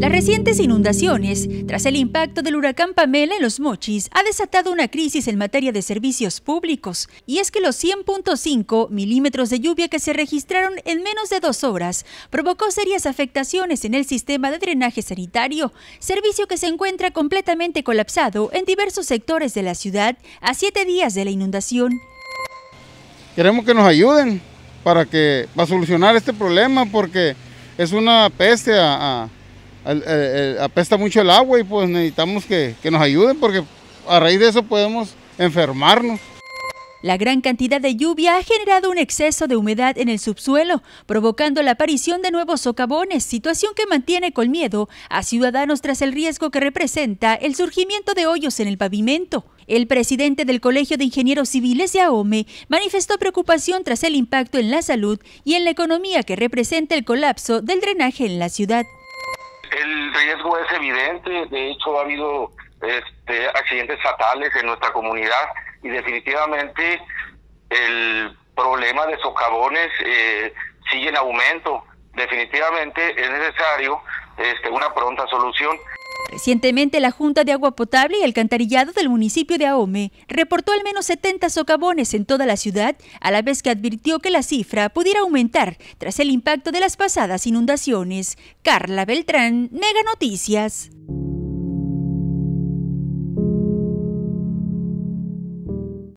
Las recientes inundaciones, tras el impacto del huracán Pamela en los Mochis, ha desatado una crisis en materia de servicios públicos. Y es que los 100.5 milímetros de lluvia que se registraron en menos de dos horas provocó serias afectaciones en el sistema de drenaje sanitario, servicio que se encuentra completamente colapsado en diversos sectores de la ciudad a siete días de la inundación. Queremos que nos ayuden para que va a solucionar este problema porque es una peste a eh, eh, apesta mucho el agua y pues necesitamos que, que nos ayuden porque a raíz de eso podemos enfermarnos. La gran cantidad de lluvia ha generado un exceso de humedad en el subsuelo, provocando la aparición de nuevos socavones, situación que mantiene con miedo a ciudadanos tras el riesgo que representa el surgimiento de hoyos en el pavimento. El presidente del Colegio de Ingenieros Civiles de AOME manifestó preocupación tras el impacto en la salud y en la economía que representa el colapso del drenaje en la ciudad el riesgo es evidente, de hecho ha habido este, accidentes fatales en nuestra comunidad y definitivamente el problema de socavones eh, sigue en aumento. Definitivamente es necesario este, una pronta solución. Recientemente, la Junta de Agua Potable y Alcantarillado del municipio de Ahome reportó al menos 70 socavones en toda la ciudad, a la vez que advirtió que la cifra pudiera aumentar tras el impacto de las pasadas inundaciones. Carla Beltrán, nega Noticias.